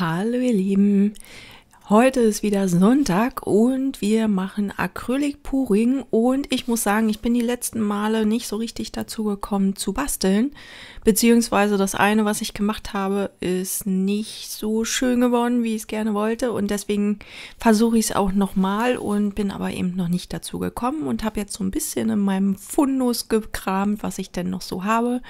Hallo ihr Lieben, heute ist wieder Sonntag und wir machen acrylic puring und ich muss sagen, ich bin die letzten Male nicht so richtig dazu gekommen zu basteln, beziehungsweise das eine, was ich gemacht habe, ist nicht so schön geworden, wie ich es gerne wollte und deswegen versuche ich es auch nochmal und bin aber eben noch nicht dazu gekommen und habe jetzt so ein bisschen in meinem Fundus gekramt, was ich denn noch so habe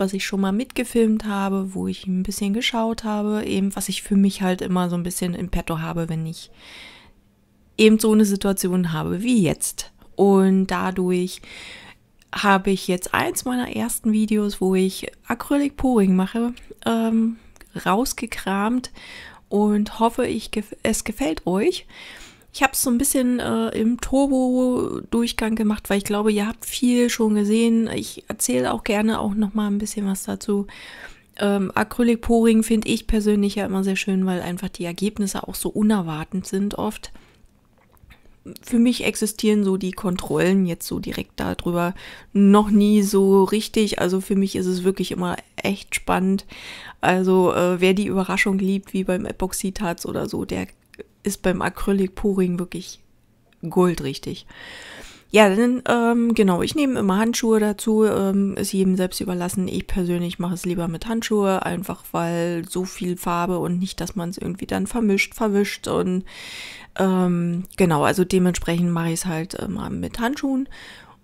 was ich schon mal mitgefilmt habe, wo ich ein bisschen geschaut habe, eben was ich für mich halt immer so ein bisschen im Petto habe, wenn ich eben so eine Situation habe wie jetzt. Und dadurch habe ich jetzt eins meiner ersten Videos, wo ich Acrylic Pouring mache, ähm, rausgekramt und hoffe, ich gef es gefällt euch. Ich habe es so ein bisschen äh, im Turbo-Durchgang gemacht, weil ich glaube, ihr habt viel schon gesehen. Ich erzähle auch gerne auch noch mal ein bisschen was dazu. Ähm, Acrylic-Poring finde ich persönlich ja immer sehr schön, weil einfach die Ergebnisse auch so unerwartend sind oft. Für mich existieren so die Kontrollen jetzt so direkt darüber noch nie so richtig. Also für mich ist es wirklich immer echt spannend. Also äh, wer die Überraschung liebt, wie beim Epoxidharz oder so, der ist beim Acrylic-Pouring wirklich goldrichtig. Ja, dann, ähm, genau, ich nehme immer Handschuhe dazu, ähm, ist jedem selbst überlassen. Ich persönlich mache es lieber mit Handschuhe, einfach weil so viel Farbe und nicht, dass man es irgendwie dann vermischt, verwischt und ähm, genau, also dementsprechend mache ich es halt immer ähm, mit Handschuhen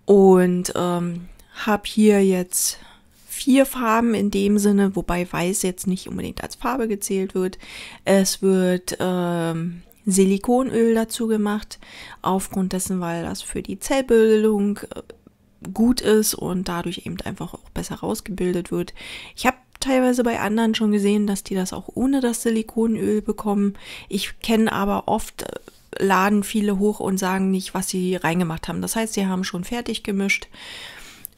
und ähm, habe hier jetzt vier Farben in dem Sinne, wobei Weiß jetzt nicht unbedingt als Farbe gezählt wird. Es wird ähm, Silikonöl dazu gemacht, aufgrund dessen, weil das für die Zellbildung äh, gut ist und dadurch eben einfach auch besser rausgebildet wird. Ich habe teilweise bei anderen schon gesehen, dass die das auch ohne das Silikonöl bekommen. Ich kenne aber oft äh, laden viele hoch und sagen nicht, was sie reingemacht haben. Das heißt, sie haben schon fertig gemischt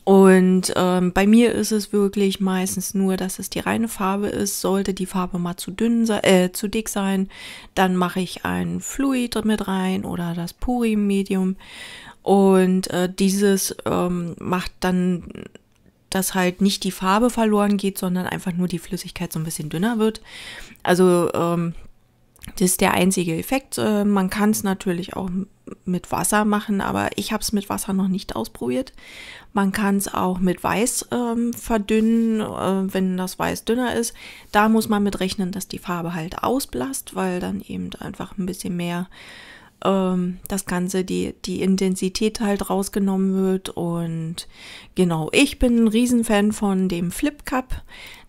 und ähm, bei mir ist es wirklich meistens nur, dass es die reine Farbe ist. Sollte die Farbe mal zu dünn sein, äh, zu dick sein, dann mache ich ein Fluid mit rein oder das Purim-Medium. Und äh, dieses ähm, macht dann, dass halt nicht die Farbe verloren geht, sondern einfach nur die Flüssigkeit so ein bisschen dünner wird. Also ähm, das ist der einzige Effekt. Äh, man kann es natürlich auch mit Wasser machen, aber ich habe es mit Wasser noch nicht ausprobiert. Man kann es auch mit Weiß ähm, verdünnen, äh, wenn das Weiß dünner ist. Da muss man mit rechnen, dass die Farbe halt ausblasst, weil dann eben einfach ein bisschen mehr ähm, das Ganze, die, die Intensität halt rausgenommen wird. Und genau, ich bin ein Riesenfan von dem Flip Cup.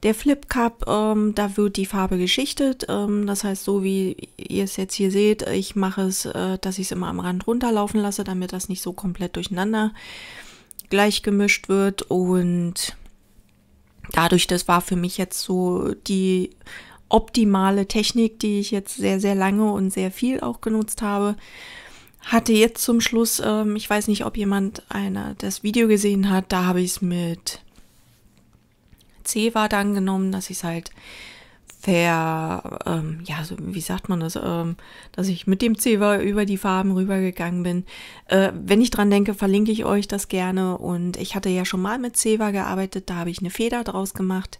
Der Flip Cup, ähm, da wird die Farbe geschichtet. Ähm, das heißt, so wie ihr es jetzt hier seht, ich mache es, äh, dass ich es immer am Rand runterlaufen lasse, damit das nicht so komplett durcheinander gleich gemischt wird. Und dadurch, das war für mich jetzt so die optimale Technik, die ich jetzt sehr, sehr lange und sehr viel auch genutzt habe. Hatte jetzt zum Schluss, ähm, ich weiß nicht, ob jemand einer das Video gesehen hat, da habe ich es mit c dann genommen, dass ich es halt ver, ähm, ja, so, wie sagt man das, ähm, dass ich mit dem Zewa über die Farben rübergegangen bin. Äh, wenn ich dran denke, verlinke ich euch das gerne. Und ich hatte ja schon mal mit Zewa gearbeitet, da habe ich eine Feder draus gemacht.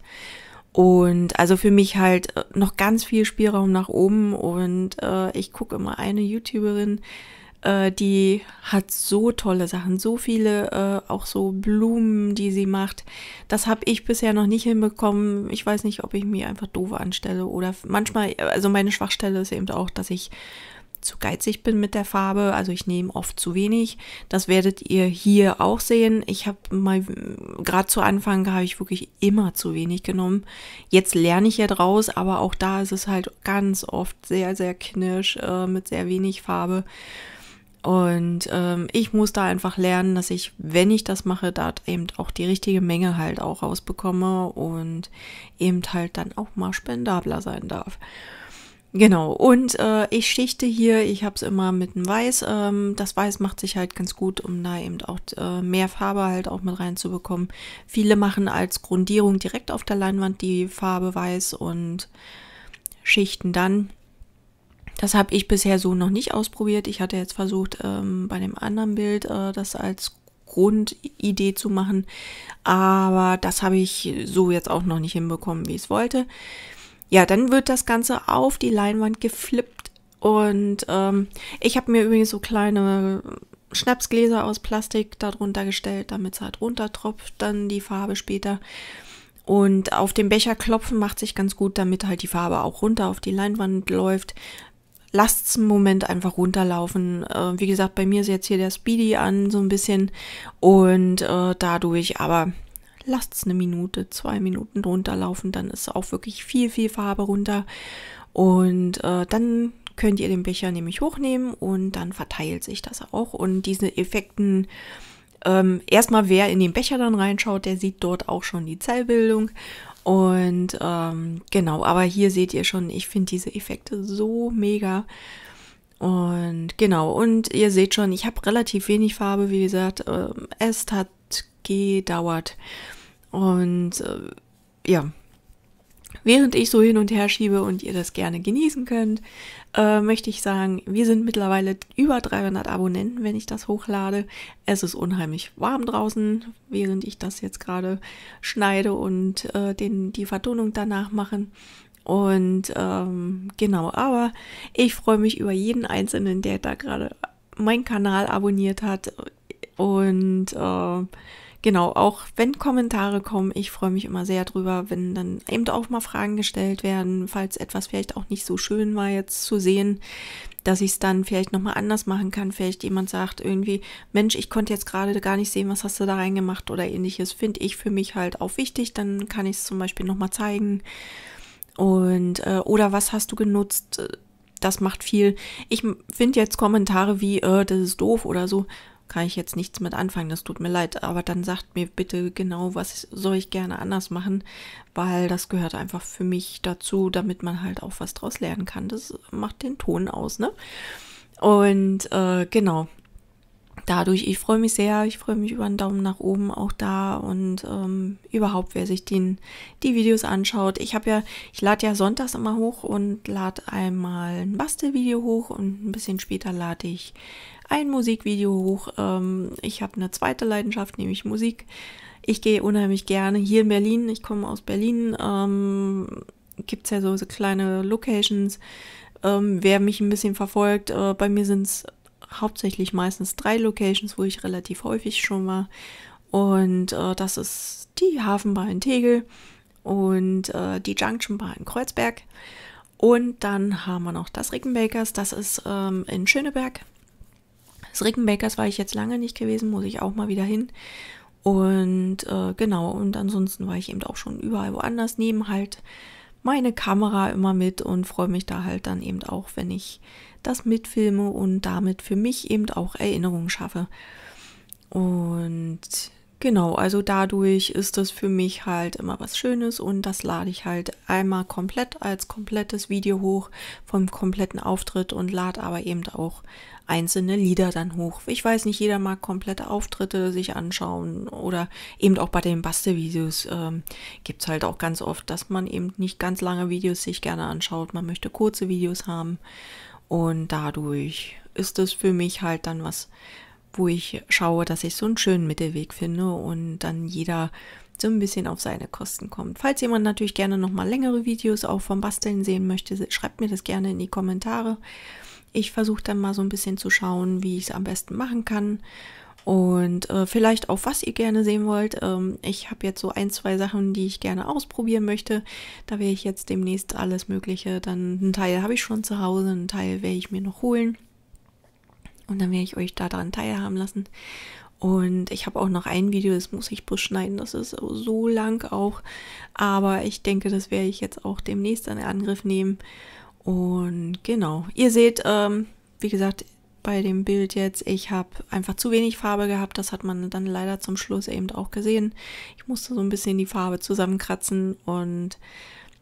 Und also für mich halt äh, noch ganz viel Spielraum nach oben. Und äh, ich gucke immer eine YouTuberin, äh, die hat so tolle Sachen, so viele, äh, auch so Blumen, die sie macht. Das habe ich bisher noch nicht hinbekommen. Ich weiß nicht, ob ich mir einfach doof anstelle oder manchmal, äh, also meine Schwachstelle ist eben auch, dass ich zu geizig bin mit der Farbe, also ich nehme oft zu wenig. Das werdet ihr hier auch sehen. Ich habe mal gerade zu Anfang habe ich wirklich immer zu wenig genommen. Jetzt lerne ich ja draus, aber auch da ist es halt ganz oft sehr sehr knirsch äh, mit sehr wenig Farbe. Und ähm, ich muss da einfach lernen, dass ich, wenn ich das mache, da eben auch die richtige Menge halt auch rausbekomme und eben halt dann auch mal spendabler sein darf. Genau, und äh, ich schichte hier, ich habe es immer mit einem Weiß. Ähm, das Weiß macht sich halt ganz gut, um da eben auch äh, mehr Farbe halt auch mit reinzubekommen. Viele machen als Grundierung direkt auf der Leinwand die Farbe Weiß und schichten dann. Das habe ich bisher so noch nicht ausprobiert. Ich hatte jetzt versucht, ähm, bei dem anderen Bild äh, das als Grundidee zu machen. Aber das habe ich so jetzt auch noch nicht hinbekommen, wie ich es wollte ja, dann wird das Ganze auf die Leinwand geflippt. Und ähm, ich habe mir übrigens so kleine Schnapsgläser aus Plastik darunter gestellt, damit es halt runtertropft, dann die Farbe später. Und auf dem Becher klopfen macht sich ganz gut, damit halt die Farbe auch runter auf die Leinwand läuft. Lasst es einen Moment einfach runterlaufen. Äh, wie gesagt, bei mir ist jetzt hier der Speedy an, so ein bisschen. Und äh, dadurch aber lasst es eine Minute, zwei Minuten drunter laufen, dann ist auch wirklich viel, viel Farbe runter. Und äh, dann könnt ihr den Becher nämlich hochnehmen und dann verteilt sich das auch. Und diese Effekten, ähm, erstmal wer in den Becher dann reinschaut, der sieht dort auch schon die Zellbildung. Und ähm, genau, aber hier seht ihr schon, ich finde diese Effekte so mega. Und genau, und ihr seht schon, ich habe relativ wenig Farbe, wie gesagt, ähm, es hat gedauert. Und äh, ja, während ich so hin und her schiebe und ihr das gerne genießen könnt, äh, möchte ich sagen, wir sind mittlerweile über 300 Abonnenten, wenn ich das hochlade. Es ist unheimlich warm draußen, während ich das jetzt gerade schneide und äh, den, die Vertonung danach machen. Und ähm, genau, aber ich freue mich über jeden Einzelnen, der da gerade meinen Kanal abonniert hat. Und äh, genau, auch wenn Kommentare kommen, ich freue mich immer sehr drüber, wenn dann eben auch mal Fragen gestellt werden, falls etwas vielleicht auch nicht so schön war jetzt zu sehen, dass ich es dann vielleicht nochmal anders machen kann. Vielleicht jemand sagt irgendwie, Mensch, ich konnte jetzt gerade gar nicht sehen, was hast du da reingemacht oder ähnliches. Finde ich für mich halt auch wichtig, dann kann ich es zum Beispiel nochmal zeigen. Und, äh, oder was hast du genutzt? Das macht viel. Ich finde jetzt Kommentare wie, äh, das ist doof oder so, kann ich jetzt nichts mit anfangen, das tut mir leid, aber dann sagt mir bitte genau, was soll ich gerne anders machen, weil das gehört einfach für mich dazu, damit man halt auch was draus lernen kann. Das macht den Ton aus, ne? Und äh, genau, dadurch, ich freue mich sehr, ich freue mich über einen Daumen nach oben auch da und ähm, überhaupt, wer sich den, die Videos anschaut. Ich habe ja, ich lade ja sonntags immer hoch und lade einmal ein Bastelvideo hoch und ein bisschen später lade ich ein Musikvideo hoch. Ähm, ich habe eine zweite Leidenschaft, nämlich Musik. Ich gehe unheimlich gerne hier in Berlin, ich komme aus Berlin, ähm, gibt es ja so, so kleine Locations. Ähm, wer mich ein bisschen verfolgt, äh, bei mir sind es hauptsächlich meistens drei Locations, wo ich relativ häufig schon war. Und äh, das ist die Hafenbar in Tegel und äh, die Junction Bar in Kreuzberg. Und dann haben wir noch das Rickenbakers, das ist ähm, in Schöneberg. Das Rickenbakers war ich jetzt lange nicht gewesen, muss ich auch mal wieder hin. Und äh, genau, und ansonsten war ich eben auch schon überall woanders, neben halt meine Kamera immer mit und freue mich da halt dann eben auch, wenn ich das mitfilme und damit für mich eben auch Erinnerungen schaffe. Und genau, also dadurch ist das für mich halt immer was Schönes und das lade ich halt einmal komplett als komplettes Video hoch vom kompletten Auftritt und lade aber eben auch einzelne Lieder dann hoch. Ich weiß nicht, jeder mag komplette Auftritte sich anschauen oder eben auch bei den Bastelvideos ähm, gibt es halt auch ganz oft, dass man eben nicht ganz lange Videos sich gerne anschaut. Man möchte kurze Videos haben und dadurch ist es für mich halt dann was, wo ich schaue, dass ich so einen schönen Mittelweg finde und dann jeder so ein bisschen auf seine Kosten kommt. Falls jemand natürlich gerne nochmal längere Videos auch vom Basteln sehen möchte, schreibt mir das gerne in die Kommentare. Ich versuche dann mal so ein bisschen zu schauen, wie ich es am besten machen kann und äh, vielleicht auch, was ihr gerne sehen wollt. Ähm, ich habe jetzt so ein, zwei Sachen, die ich gerne ausprobieren möchte. Da werde ich jetzt demnächst alles Mögliche. Dann einen Teil habe ich schon zu Hause, einen Teil werde ich mir noch holen. Und dann werde ich euch daran teilhaben lassen. Und ich habe auch noch ein Video, das muss ich beschneiden, das ist so lang auch. Aber ich denke, das werde ich jetzt auch demnächst in Angriff nehmen. Und genau, ihr seht, ähm, wie gesagt, bei dem Bild jetzt. Ich habe einfach zu wenig Farbe gehabt. Das hat man dann leider zum Schluss eben auch gesehen. Ich musste so ein bisschen die Farbe zusammenkratzen und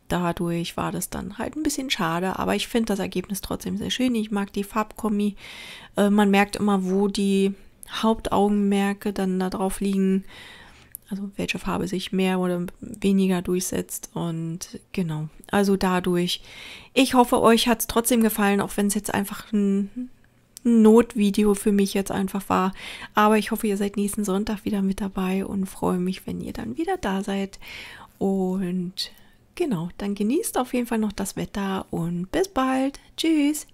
dadurch war das dann halt ein bisschen schade. Aber ich finde das Ergebnis trotzdem sehr schön. Ich mag die Farbkombi. Äh, man merkt immer, wo die Hauptaugenmerke dann da drauf liegen. Also welche Farbe sich mehr oder weniger durchsetzt. Und genau, also dadurch. Ich hoffe, euch hat es trotzdem gefallen, auch wenn es jetzt einfach ein Notvideo für mich jetzt einfach war. Aber ich hoffe, ihr seid nächsten Sonntag wieder mit dabei und freue mich, wenn ihr dann wieder da seid. Und genau, dann genießt auf jeden Fall noch das Wetter und bis bald. Tschüss.